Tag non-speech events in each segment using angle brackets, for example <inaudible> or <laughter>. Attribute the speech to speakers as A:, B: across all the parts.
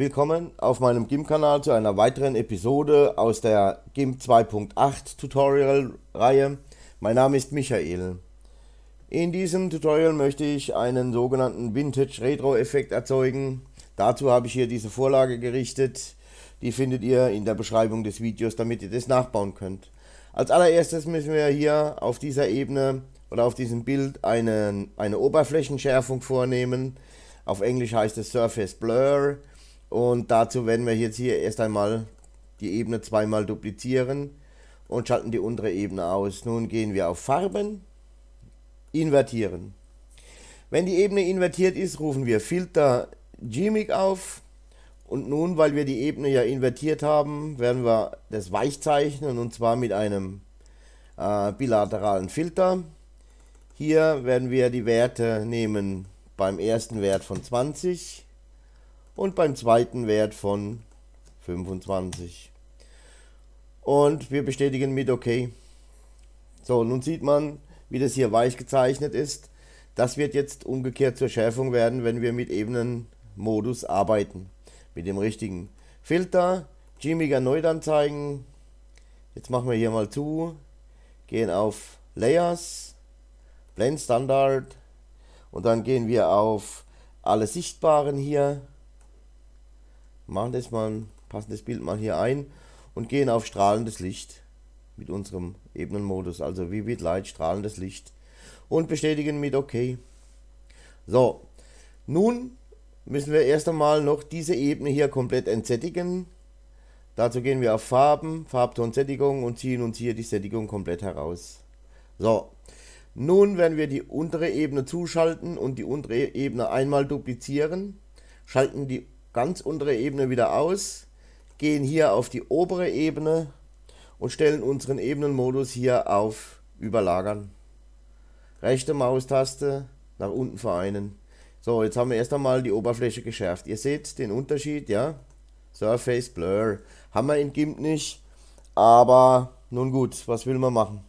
A: Willkommen auf meinem GIMP-Kanal zu einer weiteren Episode aus der GIMP 2.8 Tutorial-Reihe. Mein Name ist Michael. In diesem Tutorial möchte ich einen sogenannten Vintage-Retro-Effekt erzeugen. Dazu habe ich hier diese Vorlage gerichtet. Die findet ihr in der Beschreibung des Videos, damit ihr das nachbauen könnt. Als allererstes müssen wir hier auf dieser Ebene oder auf diesem Bild eine, eine Oberflächenschärfung vornehmen. Auf Englisch heißt es Surface Blur. Und dazu werden wir jetzt hier erst einmal die Ebene zweimal duplizieren und schalten die untere Ebene aus. Nun gehen wir auf Farben, invertieren. Wenn die Ebene invertiert ist, rufen wir Filter Gmic auf. Und nun, weil wir die Ebene ja invertiert haben, werden wir das weich zeichnen und zwar mit einem äh, bilateralen Filter. Hier werden wir die Werte nehmen beim ersten Wert von 20 und beim zweiten Wert von 25. Und wir bestätigen mit OK. So, nun sieht man, wie das hier weich gezeichnet ist. Das wird jetzt umgekehrt zur Schärfung werden, wenn wir mit Ebenenmodus arbeiten. Mit dem richtigen Filter, Jimmy erneut anzeigen. Jetzt machen wir hier mal zu, gehen auf Layers, Blend Standard und dann gehen wir auf alle Sichtbaren hier machen das mal ein passendes Bild mal hier ein und gehen auf strahlendes Licht mit unserem Ebenenmodus, also Vivid Light, strahlendes Licht und bestätigen mit OK. So, nun müssen wir erst einmal noch diese Ebene hier komplett entsättigen. Dazu gehen wir auf Farben, Farbton-Sättigung und ziehen uns hier die Sättigung komplett heraus. So, nun werden wir die untere Ebene zuschalten und die untere Ebene einmal duplizieren, schalten die ganz untere Ebene wieder aus, gehen hier auf die obere Ebene und stellen unseren Ebenenmodus hier auf Überlagern. Rechte Maustaste nach unten vereinen. So, jetzt haben wir erst einmal die Oberfläche geschärft. Ihr seht den Unterschied, ja? Surface Blur. Haben wir in GIMP nicht, aber nun gut, was will man machen?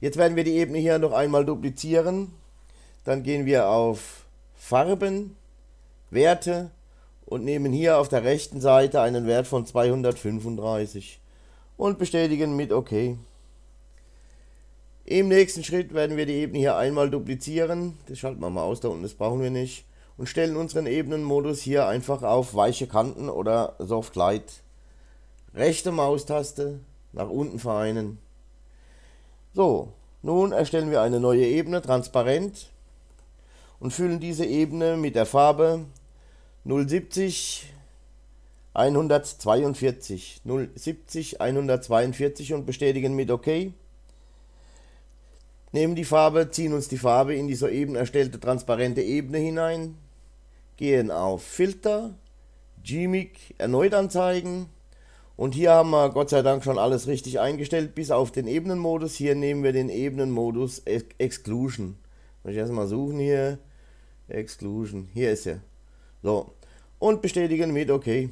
A: Jetzt werden wir die Ebene hier noch einmal duplizieren. Dann gehen wir auf Farben, Werte und nehmen hier auf der rechten Seite einen Wert von 235 und bestätigen mit OK. Im nächsten Schritt werden wir die Ebene hier einmal duplizieren. Das schalten wir mal aus da unten, das brauchen wir nicht. Und stellen unseren Ebenenmodus hier einfach auf weiche Kanten oder Soft Light. Rechte Maustaste nach unten vereinen. So, nun erstellen wir eine neue Ebene, transparent, und füllen diese Ebene mit der Farbe 070 142 070 142 und bestätigen mit OK. Nehmen die Farbe, ziehen uns die Farbe in die soeben erstellte transparente Ebene hinein, gehen auf Filter, Gmic erneut anzeigen und hier haben wir Gott sei Dank schon alles richtig eingestellt, bis auf den Ebenenmodus. Hier nehmen wir den Ebenenmodus Exclusion. Muss ich erstmal suchen hier. Exclusion, hier ist er. So. Und bestätigen mit OK.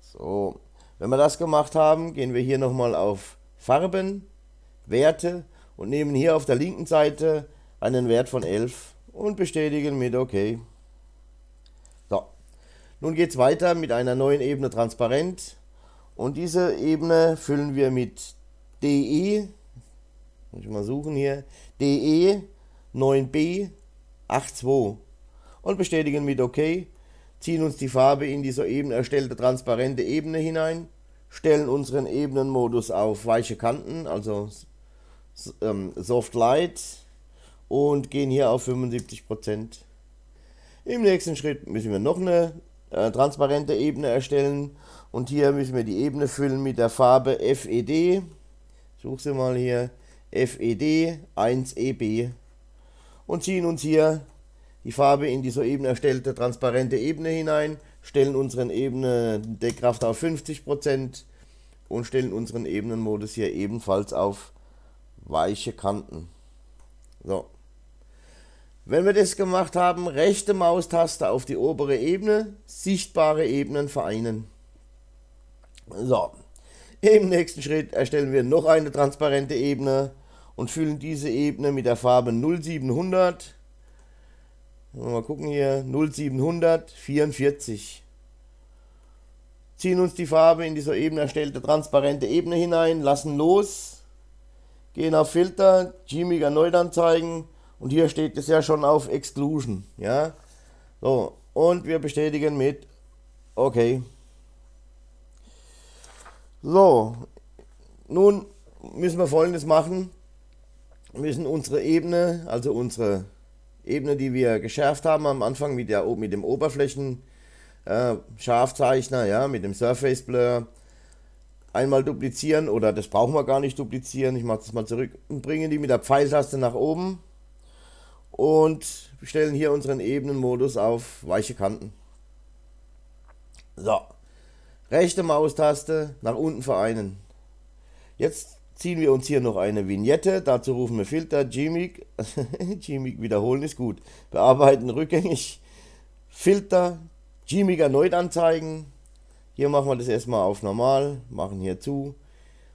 A: So. Wenn wir das gemacht haben, gehen wir hier nochmal auf Farben, Werte und nehmen hier auf der linken Seite einen Wert von 11 und bestätigen mit OK. So. Nun geht es weiter mit einer neuen Ebene Transparent. Und diese Ebene füllen wir mit DE, muss ich mal suchen hier, DE 9B 82 und bestätigen mit OK, ziehen uns die Farbe in die soeben erstellte transparente Ebene hinein, stellen unseren Ebenenmodus auf weiche Kanten, also ähm, Soft Light und gehen hier auf 75%. Im nächsten Schritt müssen wir noch eine äh, transparente Ebene erstellen und hier müssen wir die Ebene füllen mit der Farbe FED. Ich Such sie mal hier, FED 1EB e und ziehen uns hier die Farbe in die soeben erstellte transparente Ebene hinein, stellen unseren Ebenen Deckkraft auf 50% und stellen unseren Ebenenmodus hier ebenfalls auf weiche Kanten. So. Wenn wir das gemacht haben, rechte Maustaste auf die obere Ebene, sichtbare Ebenen vereinen. So. Im nächsten Schritt erstellen wir noch eine transparente Ebene und füllen diese Ebene mit der Farbe 0700 Mal gucken hier, 0700 44. Ziehen uns die Farbe in die soeben erstellte transparente Ebene hinein, lassen los, gehen auf Filter, Gmig erneut anzeigen und hier steht es ja schon auf Exclusion, ja. So, und wir bestätigen mit OK. So, nun müssen wir folgendes machen. Wir müssen unsere Ebene, also unsere Ebene, die wir geschärft haben am Anfang mit, der, mit dem Oberflächen äh, Scharfzeichner, ja, mit dem Surface Blur. Einmal duplizieren oder das brauchen wir gar nicht duplizieren. Ich mache das mal zurück und bringe die mit der Pfeiltaste nach oben und stellen hier unseren Ebenenmodus auf weiche Kanten. So, rechte Maustaste nach unten vereinen. Jetzt ziehen wir uns hier noch eine Vignette. Dazu rufen wir Filter, Gimmick, <laughs> Gimmick wiederholen ist gut. Bearbeiten rückgängig, Filter, Gimmick erneut anzeigen. Hier machen wir das erstmal auf normal, machen hier zu,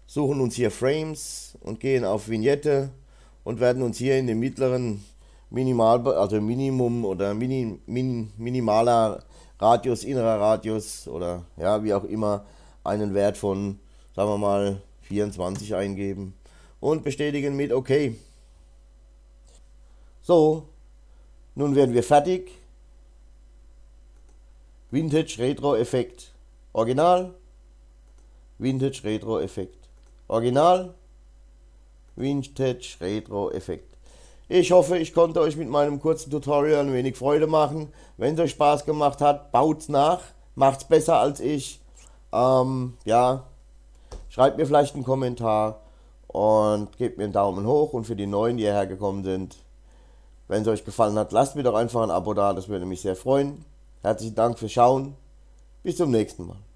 A: suchen uns hier Frames und gehen auf Vignette und werden uns hier in dem mittleren Minimal, also Minimum oder Mini, Min, minimaler Radius, innerer Radius oder ja, wie auch immer, einen Wert von, sagen wir mal, 24 eingeben und bestätigen mit OK. So, nun werden wir fertig. Vintage Retro Effekt Original. Vintage Retro Effekt Original. Vintage Retro Effekt. Ich hoffe, ich konnte euch mit meinem kurzen Tutorial ein wenig Freude machen. Wenn es euch Spaß gemacht hat, baut's nach, macht's besser als ich. Ähm, ja, Schreibt mir vielleicht einen Kommentar und gebt mir einen Daumen hoch. Und für die Neuen, die hierher gekommen sind, wenn es euch gefallen hat, lasst mir doch einfach ein Abo da. Das würde mich sehr freuen. Herzlichen Dank fürs Schauen. Bis zum nächsten Mal.